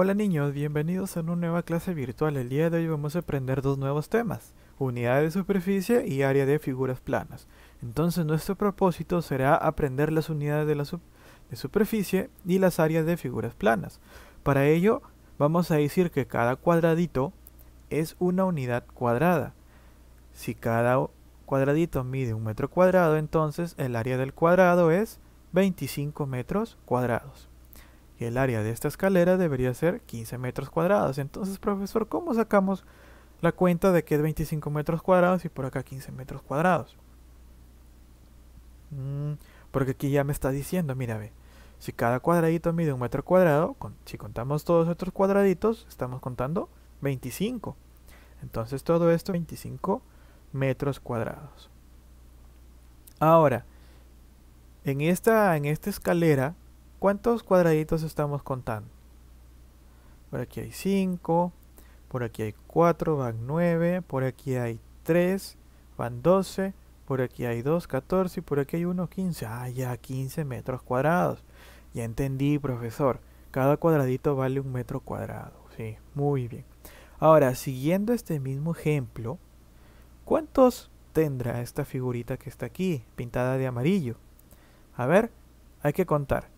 Hola niños, bienvenidos a una nueva clase virtual. El día de hoy vamos a aprender dos nuevos temas, unidad de superficie y área de figuras planas. Entonces nuestro propósito será aprender las unidades de, la de superficie y las áreas de figuras planas. Para ello vamos a decir que cada cuadradito es una unidad cuadrada. Si cada cuadradito mide un metro cuadrado, entonces el área del cuadrado es 25 metros cuadrados el área de esta escalera debería ser 15 metros cuadrados. Entonces, profesor, ¿cómo sacamos la cuenta de que es 25 metros cuadrados y por acá 15 metros cuadrados? Mm, porque aquí ya me está diciendo, mira, ve, si cada cuadradito mide un metro cuadrado, si contamos todos estos cuadraditos, estamos contando 25. Entonces todo esto 25 metros cuadrados. Ahora, en esta, en esta escalera ¿Cuántos cuadraditos estamos contando? Por aquí hay 5, por aquí hay 4, van 9, por aquí hay 3, van 12, por aquí hay 2, 14 y por aquí hay 1, 15. Ah, ya 15 metros cuadrados. Ya entendí, profesor. Cada cuadradito vale un metro cuadrado. Sí, muy bien. Ahora, siguiendo este mismo ejemplo, ¿cuántos tendrá esta figurita que está aquí, pintada de amarillo? A ver, hay que contar.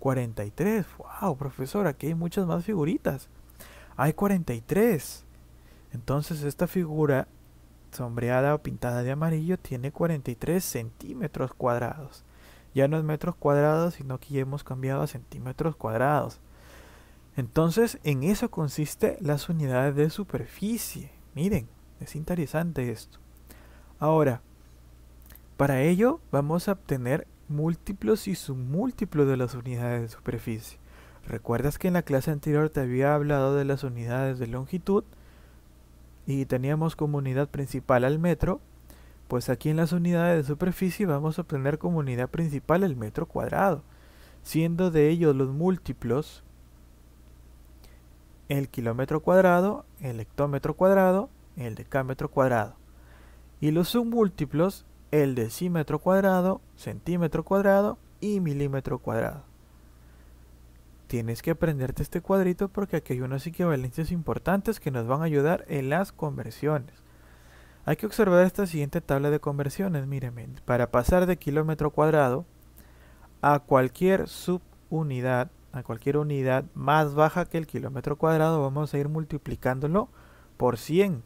43. ¡Wow, profesor! Aquí hay muchas más figuritas. Hay 43. Entonces esta figura sombreada o pintada de amarillo tiene 43 centímetros cuadrados. Ya no es metros cuadrados, sino que ya hemos cambiado a centímetros cuadrados. Entonces, en eso consiste las unidades de superficie. Miren, es interesante esto. Ahora, para ello vamos a obtener múltiplos y submúltiplos de las unidades de superficie. ¿Recuerdas que en la clase anterior te había hablado de las unidades de longitud? Y teníamos como unidad principal al metro. Pues aquí en las unidades de superficie vamos a obtener como unidad principal el metro cuadrado. Siendo de ellos los múltiplos el kilómetro cuadrado, el hectómetro cuadrado, el decámetro cuadrado. Y los submúltiplos el decímetro cuadrado, centímetro cuadrado y milímetro cuadrado. Tienes que aprenderte este cuadrito porque aquí hay unas equivalencias importantes que nos van a ayudar en las conversiones. Hay que observar esta siguiente tabla de conversiones, mírenme, para pasar de kilómetro cuadrado a cualquier subunidad, a cualquier unidad más baja que el kilómetro cuadrado, vamos a ir multiplicándolo por 100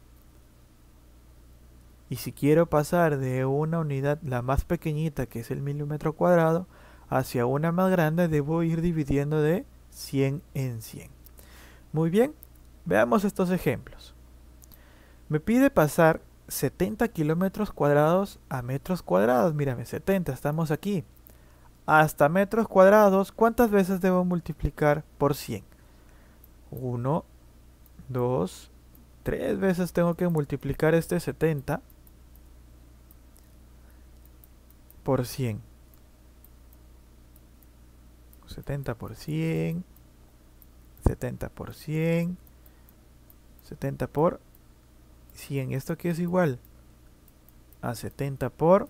y si quiero pasar de una unidad, la más pequeñita que es el milímetro cuadrado, hacia una más grande, debo ir dividiendo de 100 en 100. Muy bien, veamos estos ejemplos. Me pide pasar 70 kilómetros cuadrados a metros cuadrados. Mírame, 70, estamos aquí. Hasta metros cuadrados, ¿cuántas veces debo multiplicar por 100? 1, 2, 3 veces tengo que multiplicar este 70 por 100. 70 por 100. 70 por 100. 70 por 100. Esto qué es igual a 70 por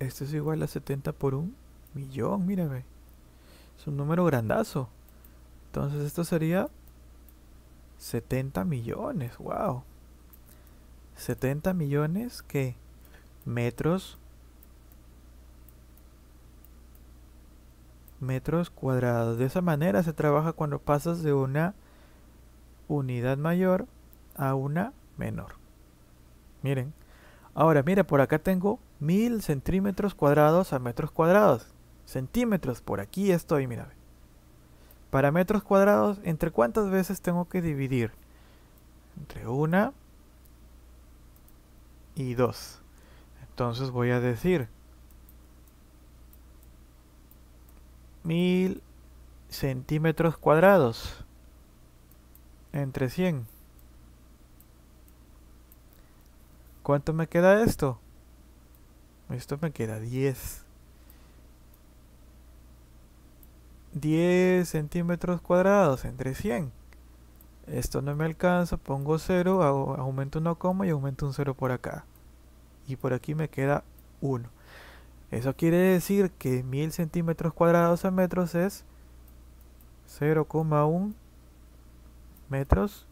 Esto es igual a 70 por un millón, mira, ve. Es un número grandazo. Entonces esto sería 70 millones, wow. 70 millones que metros metros cuadrados. De esa manera se trabaja cuando pasas de una unidad mayor a una menor. Miren. Ahora, mira, por acá tengo mil centímetros cuadrados a metros cuadrados. Centímetros, por aquí estoy, mira. Para metros cuadrados, ¿entre cuántas veces tengo que dividir? Entre una y dos. Entonces voy a decir 1000 centímetros cuadrados entre 100. ¿Cuánto me queda esto? Esto me queda 10. 10 centímetros cuadrados entre 100. Esto no me alcanza, pongo 0, aumento 1, coma y aumento un 0 por acá. Y por aquí me queda 1. Eso quiere decir que 1000 centímetros cuadrados a metros es 0,1 metros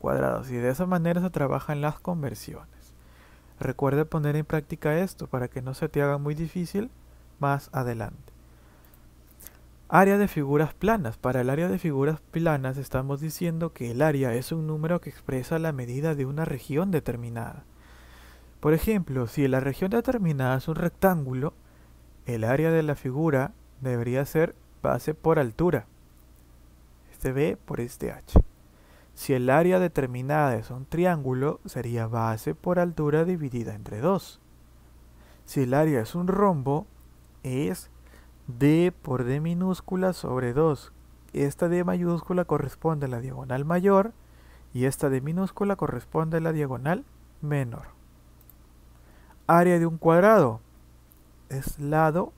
cuadrados. Y de esa manera se trabajan las conversiones. Recuerda poner en práctica esto para que no se te haga muy difícil más adelante. Área de figuras planas. Para el área de figuras planas estamos diciendo que el área es un número que expresa la medida de una región determinada. Por ejemplo, si la región determinada es un rectángulo, el área de la figura debería ser base por altura. Este B por este H. Si el área determinada es un triángulo, sería base por altura dividida entre 2. Si el área es un rombo, es d por d minúscula sobre 2. Esta d mayúscula corresponde a la diagonal mayor y esta d minúscula corresponde a la diagonal menor. Área de un cuadrado es lado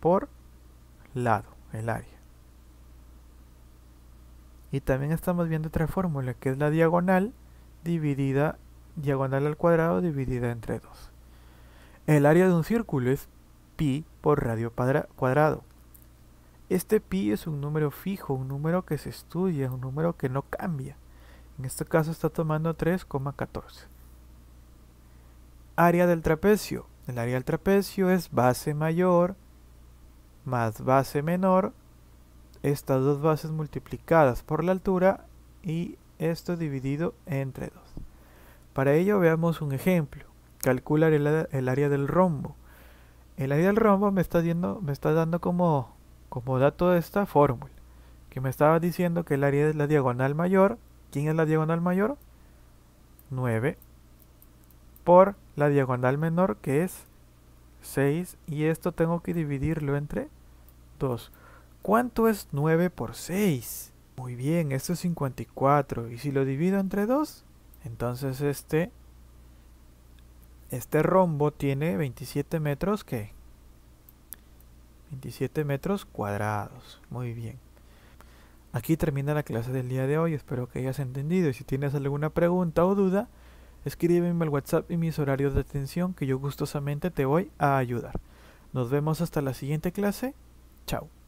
por lado, el área. Y también estamos viendo otra fórmula que es la diagonal dividida, diagonal al cuadrado dividida entre 2. El área de un círculo es pi por radio cuadrado. Este pi es un número fijo, un número que se estudia, un número que no cambia. En este caso está tomando 3,14. Área del trapecio. El área del trapecio es base mayor más base menor, estas dos bases multiplicadas por la altura y esto dividido entre 2. Para ello veamos un ejemplo. Calcular el, el área del rombo. El área del rombo me está, me está dando como, como dato esta fórmula, que me estaba diciendo que el área es la diagonal mayor. ¿Quién es la diagonal mayor? 9 por la diagonal menor que es 6 y esto tengo que dividirlo entre 2. ¿Cuánto es 9 por 6? Muy bien, esto es 54 y si lo divido entre 2, entonces este este rombo tiene 27 metros que 27 metros cuadrados. Muy bien. Aquí termina la clase del día de hoy. Espero que hayas entendido. Y si tienes alguna pregunta o duda, escríbeme al WhatsApp y mis horarios de atención que yo gustosamente te voy a ayudar. Nos vemos hasta la siguiente clase. Chao.